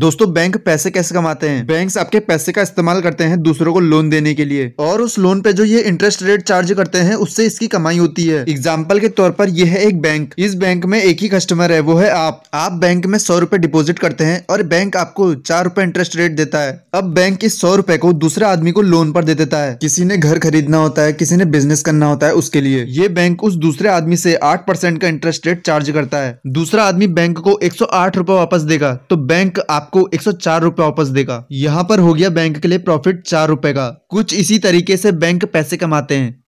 दोस्तों बैंक पैसे कैसे कमाते हैं बैंक आपके पैसे का इस्तेमाल करते हैं दूसरों को लोन देने के लिए और उस लोन पे जो ये इंटरेस्ट रेट चार्ज करते हैं उससे इसकी कमाई होती है एग्जाम्पल के तौर पर यह है एक बैंक इस बैंक में एक ही कस्टमर है वो है आप आप बैंक में सौ रूपए डिपोजिट करते हैं और बैंक आपको चार रूपए इंटरेस्ट रेट देता है अब बैंक इस सौ रूपए को दूसरे आदमी को लोन पर दे देता है किसी ने घर खरीदना होता है किसी ने बिजनेस करना होता है उसके लिए ये बैंक उस दूसरे आदमी से आठ परसेंट का इंटरेस्ट रेट चार्ज करता है दूसरा आदमी बैंक को एक सौ आठ वापस देगा तो बैंक आप आपको एक सौ वापस देगा यहाँ पर हो गया बैंक के लिए प्रॉफिट चार रुपए का कुछ इसी तरीके से बैंक पैसे कमाते हैं